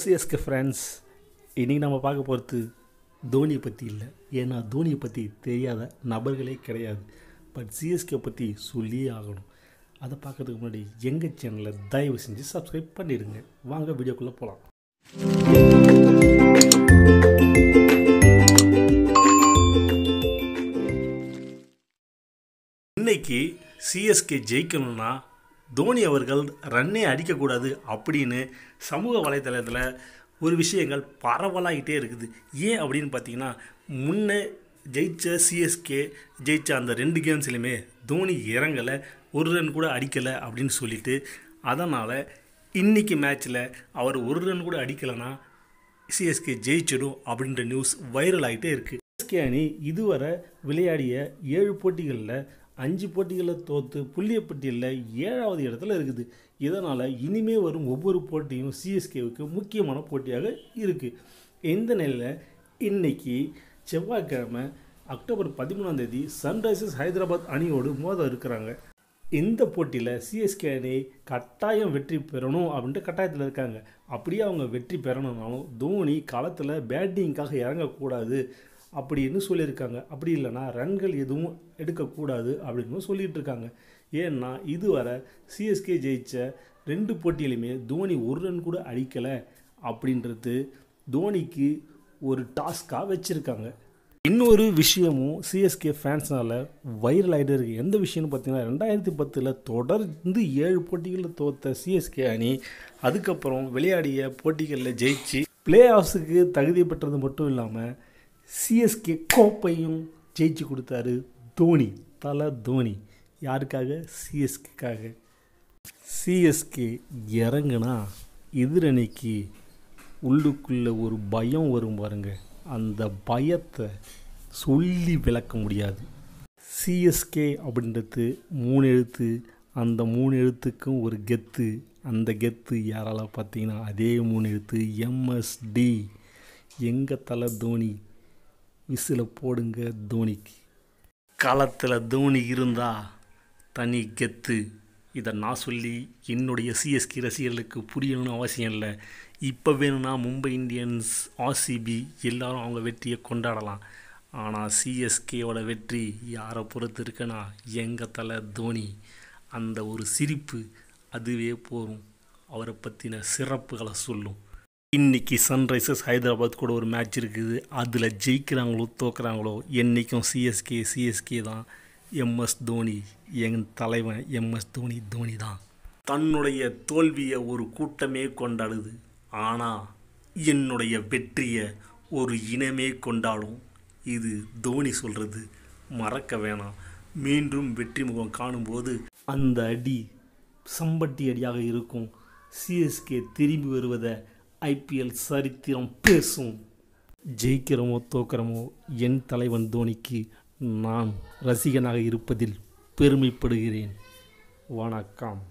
CSK friends இன்றைக்கி நம்ம பார்க்க போகிறது தோனியை பற்றி இல்லை ஏன்னா தோனியை பற்றி தெரியாத நபர்களே கிடையாது பட் சிஎஸ்கே பற்றி சொல்லியே ஆகணும் அதை பார்க்குறதுக்கு முன்னாடி எங்கள் சேனலை தயவு செஞ்சு சப்ஸ்கிரைப் பண்ணிடுங்க வாங்க வீடியோக்குள்ளே போகலாம் இன்றைக்கி சிஎஸ்கே ஜெயிக்கணும்னா தோனி அவர்கள் ரன்னே அடிக்கக்கூடாது அப்படின்னு சமூக வலைதளத்தில் ஒரு விஷயங்கள் பரவலாகிட்டே இருக்குது ஏன் அப்படின்னு பார்த்தீங்கன்னா முன்னே ஜெயித்த சிஎஸ்கே ஜெயித்த அந்த ரெண்டு கேம்ஸ்லையுமே தோனி இறங்கலை ஒரு ரன் கூட அடிக்கலை அப்படின்னு சொல்லிட்டு அதனால் இன்றைக்கி மேட்ச்சில் அவர் ஒரு ரன் கூட அடிக்கலைன்னா சிஎஸ்கே ஜெயிச்சிடும் அப்படின்ற நியூஸ் வைரல் ஆகிட்டே இருக்குது சிஎஸ்கே அணி இதுவரை விளையாடிய ஏழு போட்டிகளில் அஞ்சு போட்டிகளை தோற்று புள்ளியப்பட்டியலில் ஏழாவது இடத்துல இருக்குது இதனால் இனிமே வரும் ஒவ்வொரு போட்டியும் சிஎஸ்கேவுக்கு முக்கியமான போட்டியாக இருக்குது இந்த நிலையில் இன்றைக்கி செவ்வாய்க்கிழமை அக்டோபர் பதிமூணாம் தேதி சன்ரைசர்ஸ் ஹைதராபாத் அணியோடு மோத இருக்கிறாங்க இந்த போட்டியில் சிஎஸ்கே அணி கட்டாயம் வெற்றி பெறணும் அப்படின்ட்டு கட்டாயத்தில் இருக்காங்க அப்படியே அவங்க வெற்றி பெறணுனாலும் தோனி களத்தில் பேட்டிங்காக இறங்கக்கூடாது அப்படின்னு சொல்லியிருக்காங்க அப்படி இல்லைனா ரன்கள் எதுவும் எடுக்கக்கூடாது அப்படின்னு சொல்லிகிட்டு இருக்காங்க ஏன்னா இதுவரை சிஎஸ்கே ஜெயித்த ரெண்டு போட்டியிலையுமே தோனி ஒரு ரன் கூட அடிக்கலை அப்படின்றது தோனிக்கு ஒரு டாஸ்க்காக வச்சுருக்காங்க இன்னொரு விஷயமும் சிஎஸ்கே ஃபேன்ஸ்னால் வைரல் ஆகிட்டு இருக்குது எந்த விஷயம்னு பார்த்தீங்கன்னா ரெண்டாயிரத்தி பத்தில் தொடர்ந்து ஏழு போட்டிகளில் தோற்ற சிஎஸ்கே அணி அதுக்கப்புறம் விளையாடிய போட்டிகளில் ஜெயிச்சு பிளே ஆஃப்ஸுக்கு தகுதி பெற்றது மட்டும் இல்லாமல் சிஎஸ்கே கோப்பையும் ஜெயிச்சு கொடுத்தாரு தோனி தல தோனி யாருக்காக சிஎஸ்கேக்காக சிஎஸ்கே இறங்குனா எதிரணிக்கு உள்ளுக்குள்ளே ஒரு பயம் வரும் பாருங்க அந்த பயத்தை சொல்லி விளக்க முடியாது சிஎஸ்கே அப்படின்றது மூணு எழுத்து அந்த மூணு எழுத்துக்கும் ஒரு கெத்து அந்த கெத்து யாரால் பார்த்தீங்கன்னா அதே மூணு எழுத்து எம்எஸ்டி எங்கள் தலை தோனி விசில போடுங்க தோனிக்கு காலத்தில் தோனி இருந்தால் தனி கெத்து இதை நான் சொல்லி என்னுடைய சிஎஸ்கே ரசிகர்களுக்கு புரியணும்னு அவசியம் இல்லை இப்போ வேணும்னா மும்பை இந்தியன்ஸ் ஆர்சிபி எல்லோரும் அவங்க வெற்றியை கொண்டாடலாம் ஆனால் சிஎஸ்கேவோட வெற்றி யாரை பொறுத்து இருக்குன்னா எங்கள் தலை தோனி அந்த ஒரு சிரிப்பு அதுவே போகும் அவரை பற்றின சிறப்புகளை சொல்லும் இன்றைக்கி சன்ரைசர்ஸ் ஹைதராபாத் கூட ஒரு மேட்ச் இருக்குது அதில் ஜெயிக்கிறாங்களோ தோக்குறாங்களோ என்றைக்கும் சிஎஸ்கே சிஎஸ்கே தான் எம்எஸ் தோனி எங்கள் தலைவன் எம்எஸ் தோனி தோனி தான் தன்னுடைய தோல்வியை ஒரு கூட்டமே கொண்டாடுது ஆனால் என்னுடைய வெற்றியை ஒரு இனமே கொண்டாடும் இது தோனி சொல்கிறது மறக்க வேணாம் மீண்டும் வெற்றி முகம் காணும்போது அந்த அடி சம்பட்டி அடியாக இருக்கும் சிஎஸ்கே திரும்பி வருவதை ஐபிஎல் சரித்திரம் பேசும் ஜெயிக்கிறோமோ தோக்கிறமோ என் தலைவன் தோனிக்கு நான் ரசிகனாக இருப்பதில் பெருமைப்படுகிறேன் வணக்கம்